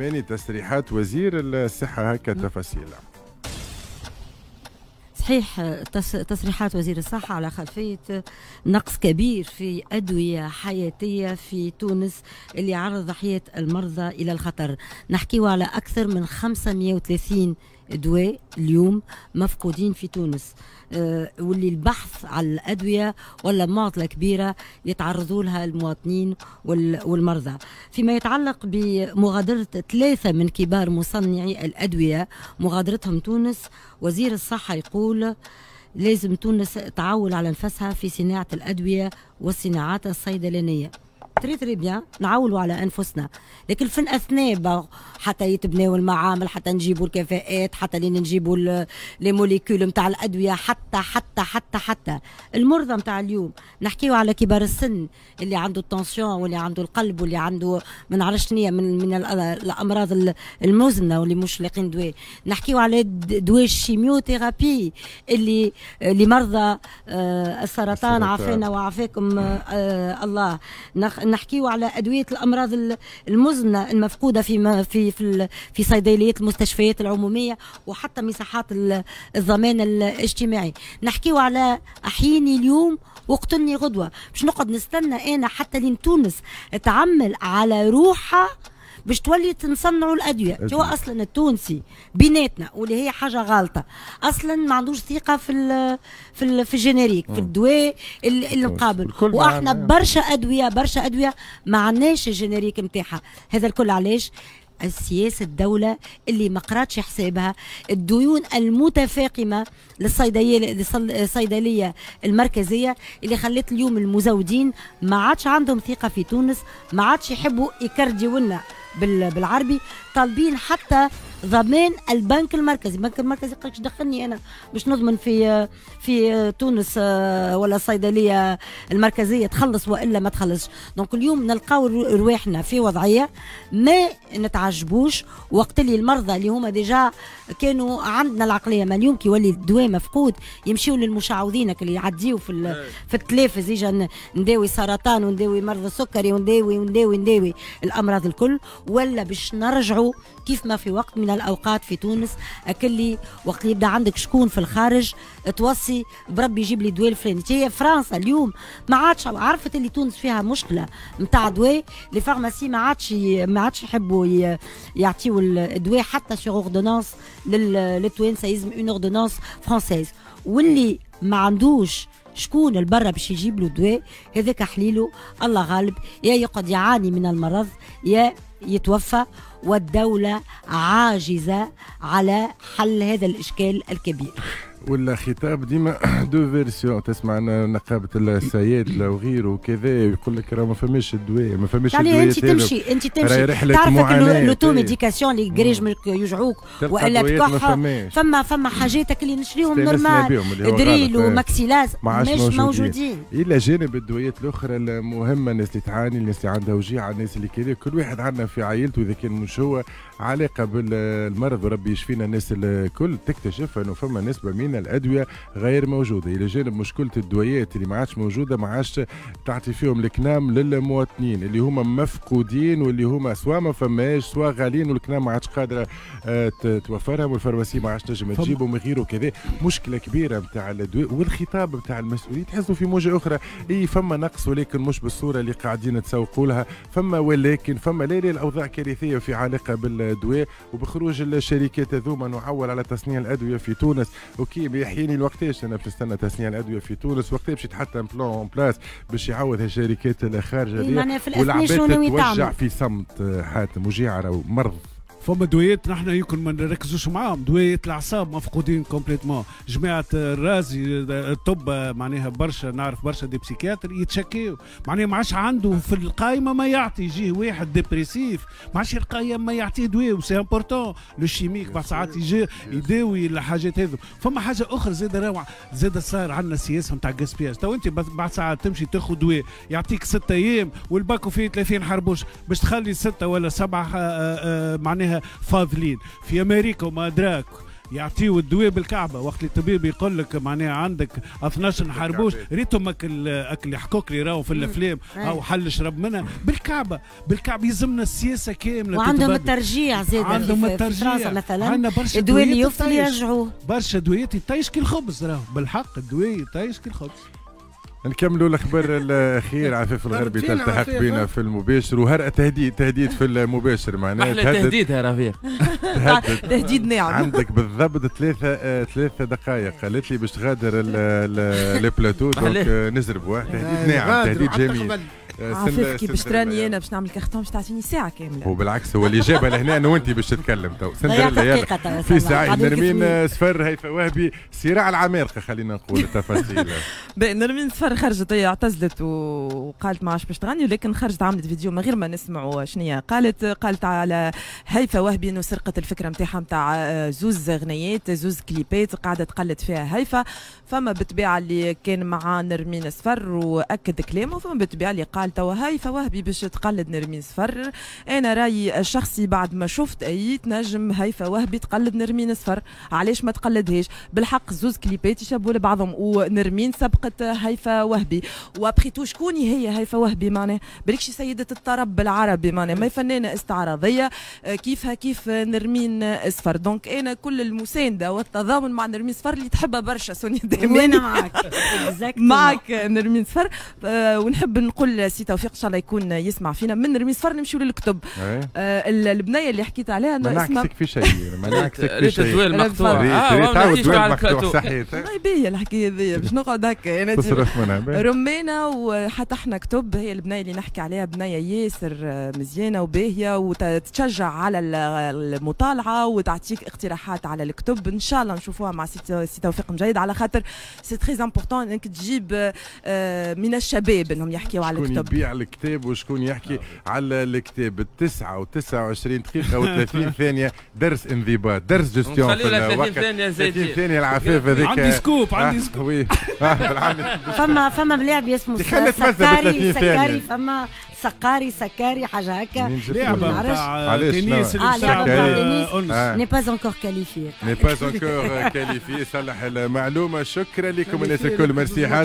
ثاني تسريحات وزير الصحة هكا تفاصيلها نعم. صحيح تصريحات وزير الصحة على خلفية نقص كبير في أدوية حياتية في تونس اللي عرض ضحية المرضى إلى الخطر نحكيه على أكثر من 530 دواء اليوم مفقودين في تونس أه واللي البحث على الادويه ولا معضله كبيره يتعرضوا لها المواطنين والمرضى فيما يتعلق بمغادره ثلاثه من كبار مصنعي الادويه مغادرتهم تونس وزير الصحه يقول لازم تونس تعول على نفسها في صناعه الادويه والصناعات الصيدلانيه تري تري بيان نعولوا على انفسنا لكن في الاثناء حتى يتبناوا المعامل حتى نجيبوا الكفاءات حتى لين نجيبوا لي موليكول نتاع الادويه حتى حتى حتى حتى المرضى نتاع اليوم نحكيوا على كبار السن اللي عنده التونسيون واللي عنده القلب واللي عنده ما نعرفش من من الامراض المزمنه واللي مش لاقين دواء نحكيوا على دواء الشيميوثيرابي اللي لمرضى آه، السرطان عافانا وعافاكم آه، الله نحكيو على ادويه الامراض المزمنه المفقوده في في في, في صيدليات المستشفيات العموميه وحتى مساحات الضمان الاجتماعي نحكيو على احييني اليوم وقتلني غدوه مش نقعد نستنى انا حتى لين تونس تعمل على روحها باش تولي تنصنعوا الادويه تو اصلا التونسي بيناتنا واللي هي حاجه غلطه اصلا ما عندوش ثقه في الـ في الـ في الجينيريك في أه. الدواء اللي أه. مقابل واحنا برشا ادويه برشا ادويه ما عندناش الجينيريك نتاعها هذا الكل علاش السياسة الدولة اللي ما قراتش حسابها الديون المتفاقمة للصيدلية المركزية اللي خلت اليوم المزودين ما عادش عندهم ثقة في تونس ما عادش يحبوا يكرديوا لنا بالعربي طالبين حتى ضمان البنك المركزي البنك المركزي قال لك دخلني انا باش نضمن في في تونس آه، ولا الصيدليه المركزيه تخلص والا ما تخلصش دونك اليوم نلقاو رواحنا في وضعيه ما نتعجبوش وقت اللي المرضى اللي هما ديجا كانوا عندنا العقليه ما اليوم كي يولي الدواء مفقود يمشيو للمشعوذين اللي يعديو في في التلفز يجا نداوي سرطان ونداوي مرض السكري ونداوي ونداوي ونداوي الامراض الكل ولا باش نرجعوا كيف ما في وقت من من الاوقات في تونس اكلي وقت يبدا عندك شكون في الخارج توصي بربي يجيب لي دواء الفلاني هي فرنسا اليوم ما عادش عرفت اللي تونس فيها مشكله نتاع دواء لي فارماسي ما عادش ما عادش يحبوا يعطيوا الدواء حتى سيغ اوردونونس للتوانسه يلزم اون اوردونونس فرونسيز واللي ما عندوش شكون البرة باش يجيب له دواء هذاك حليله الله غالب يا يقعد يعاني من المرض يا يتوفى والدولة عاجزة على حل هذا الإشكال الكبير ولا خطاب ديما دو فيرسيون تسمع انا نقابه الصيادله وغيره وكذا يقول لك راه ما فماش الدواء ما فماش يعني انت تمشي انت تمشي تعرفك لوتو إيه. ميديكاسيون اللي قريج يجعوك والا بكحه فما فما حاجاتك اللي نشريهم نورمال دريل إيه. وماكسيلاز مش موجودين الى جانب الدويات الاخرى المهمه الناس اللي تعاني الناس اللي عندها وجيعه الناس اللي كذا كل واحد عندنا في عائلته اذا كان مش هو علاقه بالمرض وربي يشفينا الناس الكل تكتشف انه فما نسبه من الادويه غير موجوده الى جانب مشكله الدويات اللي ما عادش موجوده ما عادش تعطي فيهم الكنام للمواطنين اللي هما مفقودين واللي هما سوا ما فماش سوا غاليين والكنام ما عادش قادره آه، توفرها والفرماسي ما عادش تنجم تجيبهم غيره كذا مشكله كبيره نتاع الادويه والخطاب نتاع المسؤولين تحسوا في موجه اخرى اي فما نقص ولكن مش بالصوره اللي قاعدين تسوقوا لها فما ولكن فما لا لا الاوضاع كارثيه في علاقه بالدواء وبخروج الشركات هذوما نعول على تصنيع الادويه في تونس اوكي بيحييني الوقتاش انا باش نستنى تصنيع الادويه في تونس وقتها باش يتحط ان اون بلاس باش يعوض الشركات الخارجه والعباد تتوجع في صمت حاتم آه، وجيعه مرض فما دويات نحن يمكن ما نركزوش معاهم دويات الاعصاب مفقودين كومبليتمون جماعه الرازي الطب معناها برشا نعرف برشا دي بسيكياتر يتشكيو معناها ما عادش عنده في القائمه ما يعطي يجيه واحد ديبريسيف ما عادش القائمه ما يعطيه دواء وسي امبورتون لو شيميك بعض ساعات يجي يداوي الحاجات هذو فما حاجه اخرى زاد روعه زاد صار عندنا سياسه نتاع جاسبياج تو انت بعد ساعات تمشي تاخذ دواء يعطيك ستة ايام والباكو فيه 30 حربوش باش تخلي سته ولا سبعه آه، آه، آه، معناها فاضلين في امريكا وما ادراك يعطيو الدواء بالكعبه وقت الطبيب يقول لك معناها عندك 12 حربوش ريتهم اكل اكل حكوك لي راهو في الافلام إيه. او حل شرب منها بالكعبه بالكعبه يلزمنا السياسه كامله وعندهم الترجيع زاد عندهم الترجيع مثلا عندنا برشا الدواء اللي يفضل يرجعوه برشا دويات يطيش كي الخبز راهو بالحق الدواء يطيش كي الخبز نكملوا الاخبار الاخير عفيف الغربي تلتحق بنا في المباشر وهر تهديد تهديد في المباشر معناها تهديد يا رفيق تهديد ناعم عندك بالضبط ثلاثة آه، ثلاثة دقائق آه. قالت لي باش تغادر بلاتو دونك آه، نزربوا تهديد ناعم تهديد جميل آه، عافاك كي باش تراني انا باش نعمل كارتون باش تعطيني ساعه كامله وبالعكس هو اللي جابها لهنا انا وانت باش تتكلم تو سندريلا في ساعه نرمين سفر هيفا وهبي صراع العمالقه خلينا نقول التفاصيل نرمين سفر خرجت هي اعتزلت وقالت ما عادش باش تغني ولكن خرجت عملت فيديو من غير ما نسمعوا شنو قالت قالت على هيفا وهبي انه سرقت الفكره نتاعها نتاع آه، زوز غنيات زوز كليبات قاعده تقلد فيها هيفا فما بالطبيعه اللي كان مع نرمين سفر واكد كلامه فما بالطبيعه اللي قال تفعل توا هاي فوهبي باش تقلد نرمين صفر انا رايي الشخصي بعد ما شفت اي تنجم هيفا وهبي تقلد نرمين صفر علاش ما تقلدهاش بالحق زوز كليبات يشبهوا لبعضهم ونرمين سبقت هيفا وهبي وابخي تو شكون هي هيفا وهبي معناها بالكش سيده الطرب العربي معناها ما فنانه استعراضيه كيفها كيف نرمين صفر دونك انا كل المسانده والتضامن مع نرمين صفر اللي تحبها برشا سوني دامين وانا معك معك نرمين صفر آه، ونحب نقول سي توفيق ان شاء الله يكون يسمع فينا من رمي صفر نمشيو للكتب إيه. آه البنيه اللي حكيت عليها انه اسمها ما في شيء ما نعكسك في شيء التدوير آه، مقطوع اه تعاود دوير مقطوع صحيت ما باهي الحكايه هذيا باش نقعد هكا انا يعني تصرف منها رمينا وحتحنا كتب هي البنيه اللي نحكي عليها بنيه ياسر آه، مزيانه وباهيه وتتشجع على المطالعه وتعطيك اقتراحات على الكتب ان شاء الله نشوفوها مع سي توفيق مجيد على خاطر سي تري امبورتون انك تجيب آه، من الشباب انهم يحكيوا على الكتب بيع الكتاب وشكون يحكي على الكتاب التسعة وتسعة وعشرين دقيقة وثلاثين ثانية درس انضباط درس جستيون في 30 ثانية 30 ثانية العفاف هذيك عندي آه، سكوب عندي سكوب آه، فما فما لاعب اسمه سكاري سكاري فما سكاري سكاري حاجه هكا لعبه تاع تنس اللي ني با انكور كاليفي ني با انكور كاليفي صلح المعلومه شكرا لكم الناس الكل ميرسي